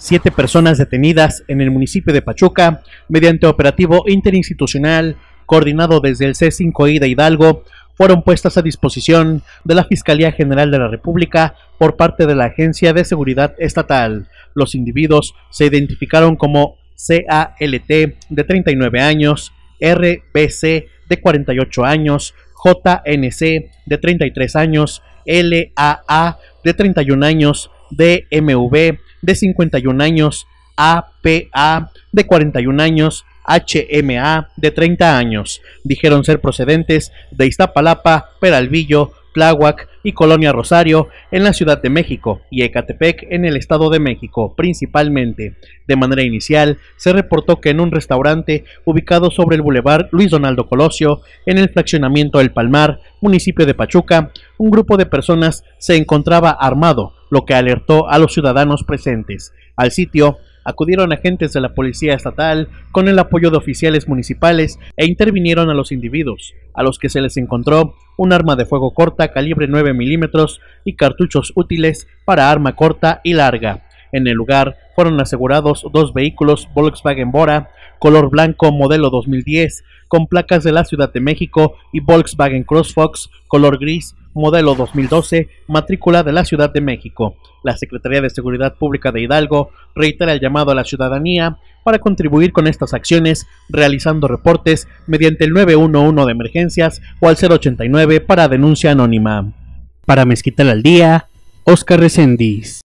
siete personas detenidas en el municipio de Pachuca mediante operativo interinstitucional coordinado desde el C5I de Hidalgo fueron puestas a disposición de la Fiscalía General de la República por parte de la Agencia de Seguridad Estatal. Los individuos se identificaron como CALT de 39 años, RBC de 48 años, JNC de 33 años, LAA de 31 años, DMV de 51 años, APA de 41 años, HMA de 30 años. Dijeron ser procedentes de Iztapalapa, Peralvillo, Tláhuac y Colonia Rosario en la Ciudad de México y Ecatepec en el Estado de México principalmente. De manera inicial, se reportó que en un restaurante ubicado sobre el Boulevard Luis Donaldo Colosio, en el fraccionamiento El Palmar, municipio de Pachuca, un grupo de personas se encontraba armado lo que alertó a los ciudadanos presentes. Al sitio acudieron agentes de la Policía Estatal con el apoyo de oficiales municipales e intervinieron a los individuos, a los que se les encontró un arma de fuego corta calibre 9 milímetros y cartuchos útiles para arma corta y larga. En el lugar fueron asegurados dos vehículos Volkswagen Bora, color blanco modelo 2010, con placas de la Ciudad de México y Volkswagen Crossfox, color gris modelo 2012, matrícula de la Ciudad de México. La Secretaría de Seguridad Pública de Hidalgo reitera el llamado a la ciudadanía para contribuir con estas acciones, realizando reportes mediante el 911 de emergencias o al 089 para denuncia anónima. Para Mezquital al Día, Oscar Reséndiz.